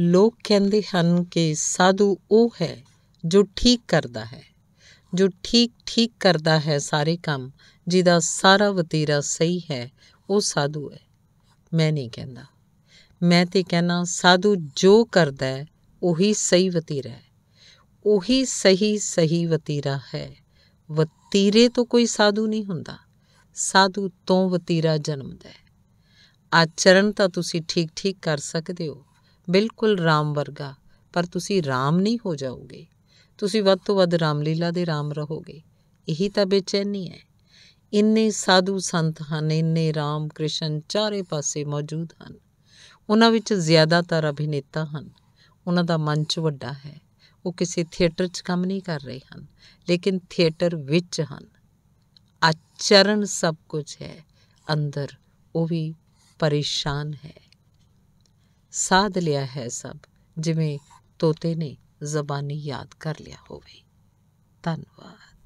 ਲੋਕ ਕਹਿੰਦੇ ਹਨ ਕਿ ਸਾਧੂ ਉਹ ਹੈ ਜੋ ਠੀਕ ਕਰਦਾ ਹੈ ਜੋ ਠੀਕ ਠੀਕ ਕਰਦਾ ਹੈ ਸਾਰੇ ਕੰਮ ਜਿਹਦਾ ਸਾਰਾ ਵਤੀਰਾ ਸਹੀ ਹੈ ਉਹ ਸਾਧੂ ਹੈ ਮੈਂ ਨਹੀਂ ਕਹਿੰਦਾ ਮੈਂ ਤੇ ਕਹਿੰਦਾ ਸਾਧੂ ਜੋ ਕਰਦਾ ਹੈ ਉਹੀ ਸਹੀ ਵਤੀਰਾ ਹੈ ਉਹੀ ਸਹੀ ਸਹੀ ਵਤੀਰਾ ਹੈ ਵਤੀਰੇ ਤੋਂ ਕੋਈ ਸਾਧੂ ਨਹੀਂ ਹੁੰਦਾ ਸਾਧੂ ਤੋਂ ਵਤੀਰਾ ਜਨਮਦਾ ਹੈ ਆਚਰਣ ਤਾਂ ਤੁਸੀਂ ਠੀਕ ਠੀਕ ਕਰ ਸਕਦੇ ਹੋ ਬਿਲਕੁਲ ਰਾਮ ਵਰਗਾ ਪਰ ਤੁਸੀਂ ਰਾਮ ਨਹੀਂ ਹੋ ਜਾਓਗੇ ਤੁਸੀਂ ਵੱਧ ਤੋਂ ਵੱਧ ਰਾਮਲੀਲਾ ਦੇ ਰਾਮ ਰਹੋਗੇ ਇਹੀ ਤਾਂ ਬੇਚੈਨੀ ਹੈ ਇੰਨੇ ਸਾਧੂ ਸੰਤ ਹਨ ਇੰਨੇ ਰਾਮ ਕ੍ਰਿਸ਼ਨ ਚਾਰੇ ਪਾਸੇ ਮੌਜੂਦ ਹਨ ਉਹਨਾਂ ਵਿੱਚ ਜ਼ਿਆਦਾਤਰ ਅਭਿਨੇਤਾ ਹਨ ਉਹਨਾਂ ਦਾ ਮੰਚ ਵੱਡਾ ਹੈ ਉਹ ਕਿਸੇ ਥੀਏਟਰ 'ਚ ਕੰਮ ਨਹੀਂ ਕਰ ਰਹੇ ਹਨ ਲੇਕਿਨ ਥੀਏਟਰ ਵਿੱਚ ਹਨ ਆਚਰਨ ਸਭ ਕੁਝ ਹੈ ਅੰਦਰ ਉਹ ਵੀ ਪਰੇਸ਼ਾਨ ਹੈ ਸਾਧ ਲਿਆ ਹੈ ਸਭ ਜਿਵੇਂ ਤੋਤੇ ਨੇ ਜ਼ਬਾਨੀ ਯਾਦ ਕਰ ਲਿਆ ਹੋਵੇ ਧੰਨਵਾਦ